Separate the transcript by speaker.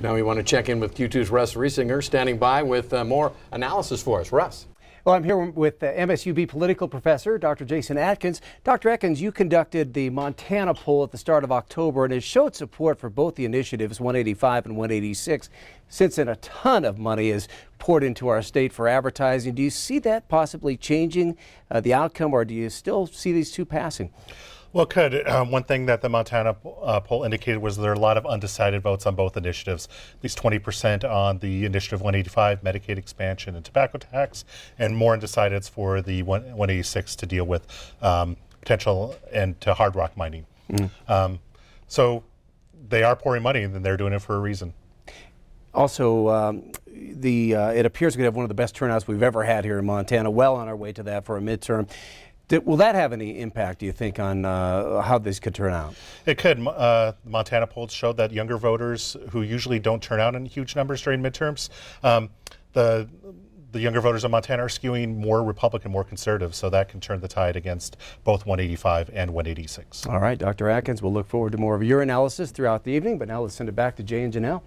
Speaker 1: Now we want to check in with Q2's Russ Riesinger, standing by with uh, more analysis for us. Russ. Well, I'm here with uh, MSUB political professor, Dr. Jason Atkins. Dr. Atkins, you conducted the Montana poll at the start of October, and it showed support for both the initiatives, 185 and 186, since then a ton of money is poured into our state for advertising. Do you see that possibly changing uh, the outcome, or do you still see these two passing?
Speaker 2: Well, could um, one thing that the Montana uh, poll indicated was there are a lot of undecided votes on both initiatives. At least 20% on the initiative 185 Medicaid expansion and tobacco tax, and more undecideds for the 186 to deal with um, potential and to hard rock mining. Mm. Um, so they are pouring money, and they're doing it for a reason. Also, um, the uh, it appears we have one of the best turnouts we've ever had here in
Speaker 1: Montana. Well on our way to that for a midterm. Did, will that have any impact, do you think, on uh, how this could turn out?
Speaker 2: It could. Uh, Montana polls showed that younger voters who usually don't turn out in huge numbers during midterms, um, the the younger voters in Montana are skewing more Republican, more conservative, so that can turn the tide against both 185 and 186.
Speaker 1: All right, Dr. Atkins, we'll look forward to more of your analysis throughout the evening, but now let's send it back to Jay and Janelle.